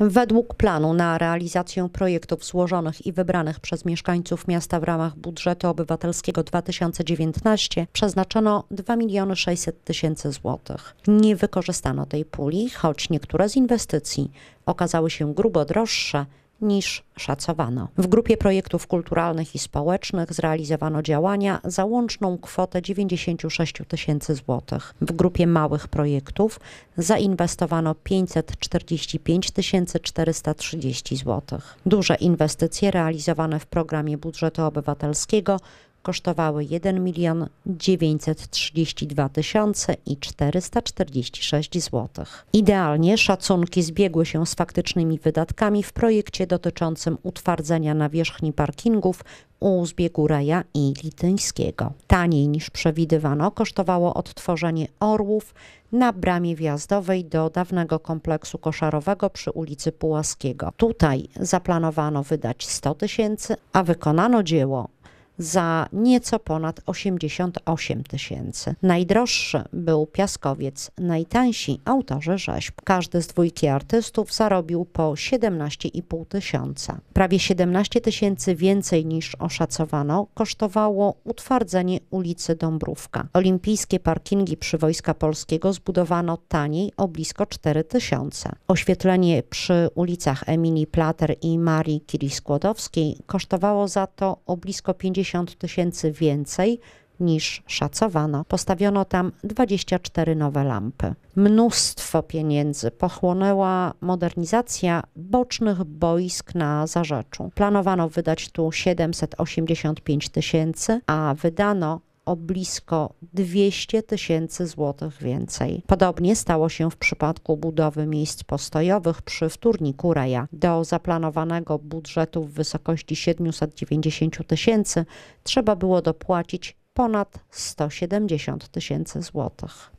Według planu na realizację projektów złożonych i wybranych przez mieszkańców miasta w ramach budżetu obywatelskiego 2019 przeznaczono 2 miliony 600 tysięcy złotych. Nie wykorzystano tej puli, choć niektóre z inwestycji okazały się grubo droższe niż szacowano. W grupie projektów kulturalnych i społecznych zrealizowano działania za łączną kwotę 96 tysięcy złotych. W grupie małych projektów zainwestowano 545 430 złotych. Duże inwestycje realizowane w programie budżetu obywatelskiego kosztowały 1 milion 932 tysiące i 446 zł. Idealnie szacunki zbiegły się z faktycznymi wydatkami w projekcie dotyczącym utwardzenia nawierzchni parkingów u zbiegu Reja i Lityńskiego. Taniej niż przewidywano kosztowało odtworzenie orłów na bramie wjazdowej do dawnego kompleksu koszarowego przy ulicy Pułaskiego. Tutaj zaplanowano wydać 100 tysięcy, a wykonano dzieło za nieco ponad 88 tysięcy. Najdroższy był Piaskowiec, najtańsi autorzy rzeźb. Każdy z dwójki artystów zarobił po 17,5 tysiąca. Prawie 17 tysięcy więcej niż oszacowano kosztowało utwardzenie ulicy Dąbrówka. Olimpijskie parkingi przy Wojska Polskiego zbudowano taniej o blisko 4 tysiące. Oświetlenie przy ulicach Emilii Plater i Marii Curie-Skłodowskiej kosztowało za to o blisko 50 150 tysięcy więcej niż szacowano. Postawiono tam 24 nowe lampy. Mnóstwo pieniędzy pochłonęła modernizacja bocznych boisk na Zarzeczu. Planowano wydać tu 785 tysięcy, a wydano o blisko 200 tysięcy złotych więcej. Podobnie stało się w przypadku budowy miejsc postojowych przy wtórniku Reja. Do zaplanowanego budżetu w wysokości 790 tysięcy trzeba było dopłacić ponad 170 tysięcy złotych.